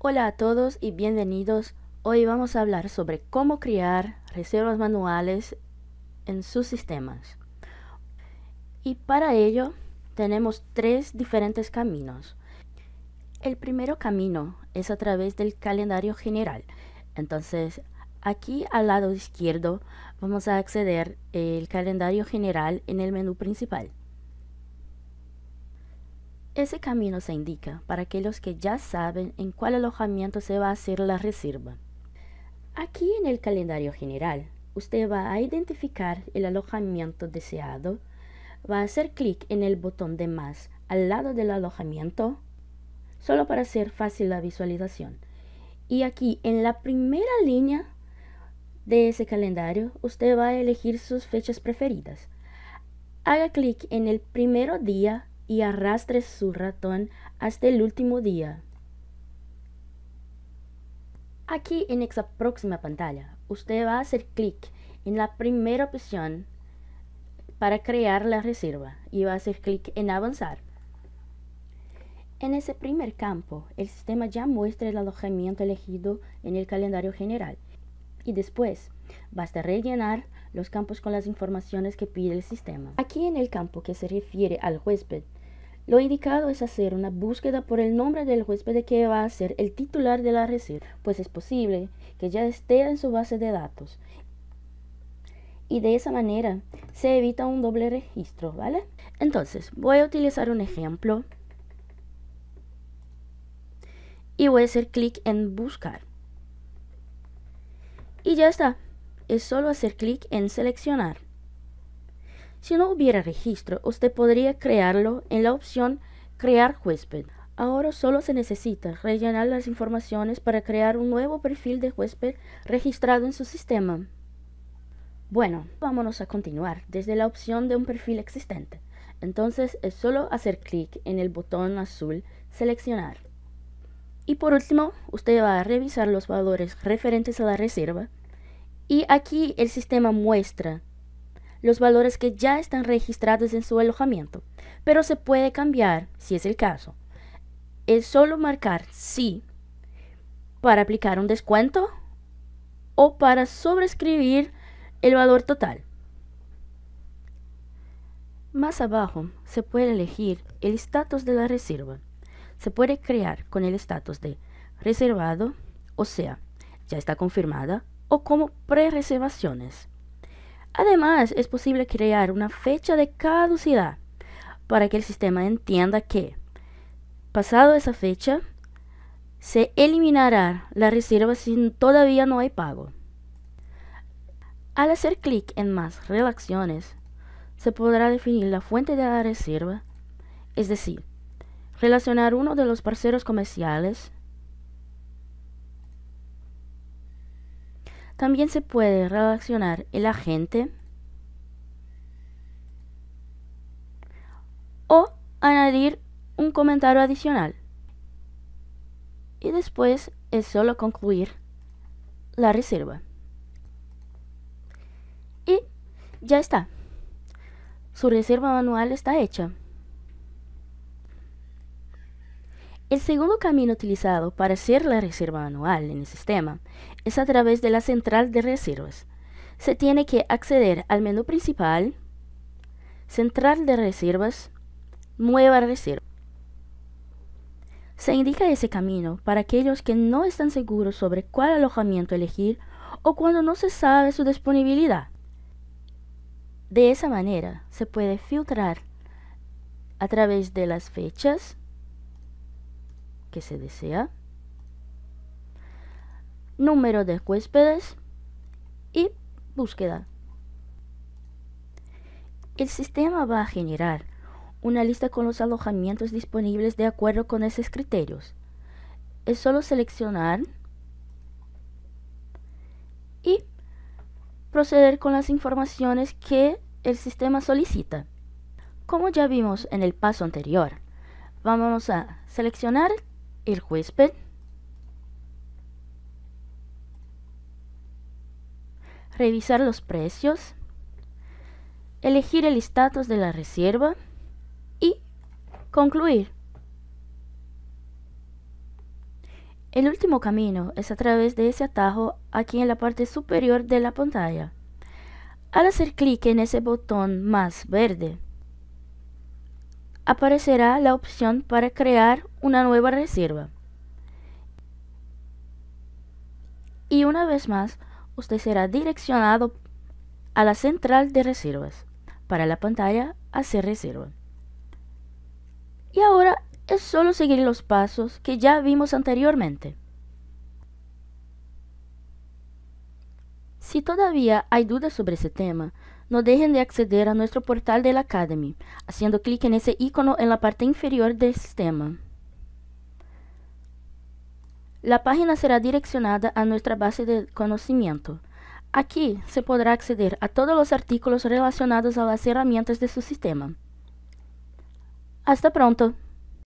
Hola a todos y bienvenidos. Hoy vamos a hablar sobre cómo crear reservas manuales en sus sistemas. Y para ello tenemos tres diferentes caminos. El primero camino es a través del calendario general. Entonces, aquí al lado izquierdo vamos a acceder el calendario general en el menú principal. Ese camino se indica para aquellos que ya saben en cuál alojamiento se va a hacer la reserva. Aquí en el calendario general, usted va a identificar el alojamiento deseado, va a hacer clic en el botón de más al lado del alojamiento, solo para hacer fácil la visualización. Y aquí en la primera línea de ese calendario, usted va a elegir sus fechas preferidas. Haga clic en el primero día y arrastre su ratón hasta el último día. Aquí en esta próxima pantalla, usted va a hacer clic en la primera opción para crear la reserva y va a hacer clic en avanzar. En ese primer campo, el sistema ya muestra el alojamiento elegido en el calendario general y después basta rellenar los campos con las informaciones que pide el sistema. Aquí en el campo que se refiere al huésped, lo indicado es hacer una búsqueda por el nombre del huésped que va a ser el titular de la reserva, pues es posible que ya esté en su base de datos. Y de esa manera se evita un doble registro, ¿vale? Entonces, voy a utilizar un ejemplo y voy a hacer clic en buscar. Y ya está. Es solo hacer clic en seleccionar. Si no hubiera registro, usted podría crearlo en la opción Crear huésped. Ahora solo se necesita rellenar las informaciones para crear un nuevo perfil de huésped registrado en su sistema. Bueno, vámonos a continuar desde la opción de un perfil existente. Entonces es solo hacer clic en el botón azul Seleccionar. Y por último, usted va a revisar los valores referentes a la reserva. Y aquí el sistema muestra los valores que ya están registrados en su alojamiento, pero se puede cambiar si es el caso. Es solo marcar sí para aplicar un descuento o para sobrescribir el valor total. Más abajo se puede elegir el estatus de la reserva. Se puede crear con el estatus de reservado, o sea, ya está confirmada, o como pre-reservaciones. Además, es posible crear una fecha de caducidad para que el sistema entienda que, pasado esa fecha, se eliminará la reserva si todavía no hay pago. Al hacer clic en más relaciones, se podrá definir la fuente de la reserva, es decir, relacionar uno de los parceros comerciales También se puede redaccionar el agente o añadir un comentario adicional. Y después es solo concluir la reserva. Y ya está. Su reserva manual está hecha. El segundo camino utilizado para hacer la reserva anual en el sistema es a través de la central de reservas. Se tiene que acceder al menú principal, central de reservas, nueva reserva. Se indica ese camino para aquellos que no están seguros sobre cuál alojamiento elegir o cuando no se sabe su disponibilidad. De esa manera se puede filtrar a través de las fechas, se desea, número de huéspedes y búsqueda. El sistema va a generar una lista con los alojamientos disponibles de acuerdo con esos criterios. Es solo seleccionar y proceder con las informaciones que el sistema solicita. Como ya vimos en el paso anterior, vamos a seleccionar el huésped, revisar los precios, elegir el estatus de la reserva y concluir. El último camino es a través de ese atajo aquí en la parte superior de la pantalla. Al hacer clic en ese botón más verde, aparecerá la opción para crear una nueva reserva. Y una vez más, usted será direccionado a la central de reservas para la pantalla hacer reserva. Y ahora es solo seguir los pasos que ya vimos anteriormente. Si todavía hay dudas sobre ese tema, no dejen de acceder a nuestro portal de la Academy, haciendo clic en ese icono en la parte inferior del sistema. La página será direccionada a nuestra base de conocimiento. Aquí se podrá acceder a todos los artículos relacionados a las herramientas de su sistema. Hasta pronto!